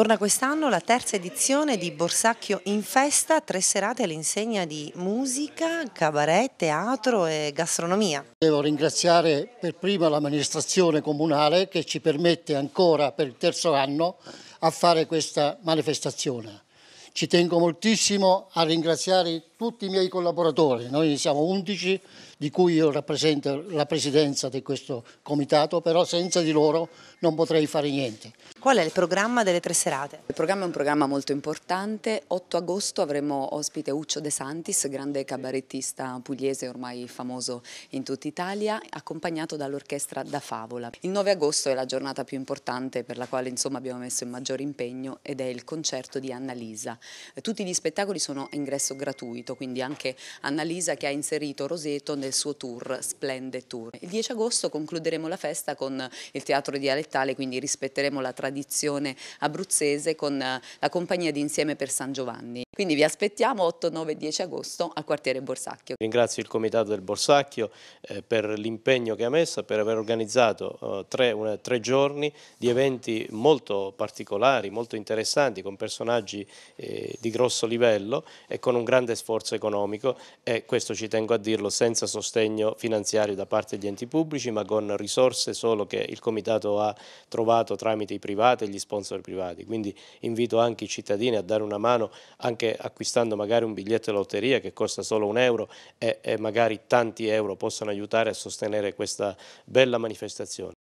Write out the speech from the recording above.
Torna quest'anno la terza edizione di Borsacchio in festa, tre serate all'insegna di musica, cabaret, teatro e gastronomia. Devo ringraziare per prima l'amministrazione comunale che ci permette ancora per il terzo anno a fare questa manifestazione. Ci tengo moltissimo a ringraziare tutti i miei collaboratori, noi siamo 11 di cui io rappresento la presidenza di questo comitato, però senza di loro non potrei fare niente. Qual è il programma delle tre serate? Il programma è un programma molto importante. 8 agosto avremo ospite Uccio De Santis, grande cabarettista pugliese ormai famoso in tutta Italia, accompagnato dall'orchestra Da Favola. Il 9 agosto è la giornata più importante per la quale insomma, abbiamo messo il maggior impegno ed è il concerto di Annalisa. Tutti gli spettacoli sono a ingresso gratuito, quindi anche Annalisa che ha inserito Roseto nel suo tour Splende Tour. Il 10 agosto concluderemo la festa con il teatro dialettale, quindi rispetteremo la tradizione tradizione abruzzese con eh, la compagnia di Insieme per San Giovanni. Quindi vi aspettiamo 8, 9 e 10 agosto al quartiere Borsacchio. Ringrazio il comitato del Borsacchio eh, per l'impegno che ha messo, per aver organizzato eh, tre, una, tre, giorni di eventi molto particolari, molto interessanti, con personaggi di grosso livello e con un grande sforzo economico e questo ci tengo a dirlo senza sostegno finanziario da parte degli enti pubblici ma con risorse solo che il comitato ha trovato tramite i privati private e gli sponsor privati, quindi invito anche i cittadini a dare una mano anche acquistando magari un biglietto di lotteria che costa solo un euro e, e magari tanti euro possono aiutare a sostenere questa bella manifestazione.